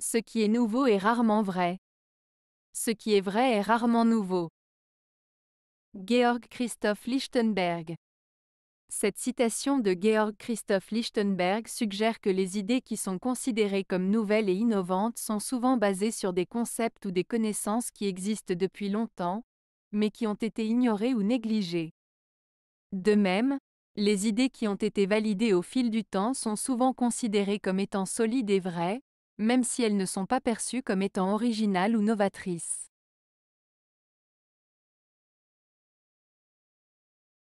Ce qui est nouveau est rarement vrai. Ce qui est vrai est rarement nouveau. Georg Christoph Lichtenberg cette citation de Georg Christoph Lichtenberg suggère que les idées qui sont considérées comme nouvelles et innovantes sont souvent basées sur des concepts ou des connaissances qui existent depuis longtemps, mais qui ont été ignorées ou négligées. De même, les idées qui ont été validées au fil du temps sont souvent considérées comme étant solides et vraies, même si elles ne sont pas perçues comme étant originales ou novatrices.